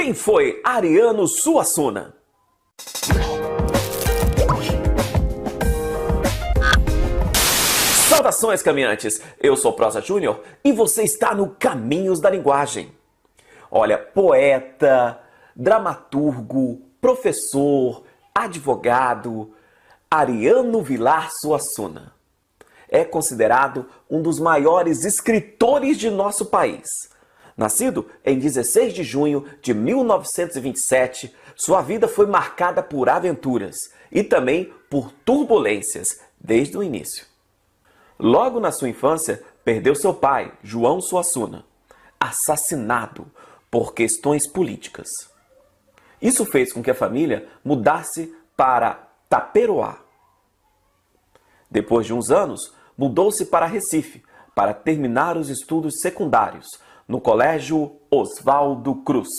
Quem foi Ariano Suassuna? Saudações, caminhantes! Eu sou Prosa Júnior e você está no Caminhos da Linguagem. Olha, poeta, dramaturgo, professor, advogado, Ariano Vilar Suassuna. É considerado um dos maiores escritores de nosso país Nascido em 16 de junho de 1927, sua vida foi marcada por aventuras e também por turbulências desde o início. Logo na sua infância, perdeu seu pai, João Suassuna, assassinado por questões políticas. Isso fez com que a família mudasse para Taperoá. Depois de uns anos, mudou-se para Recife para terminar os estudos secundários no Colégio Oswaldo Cruz.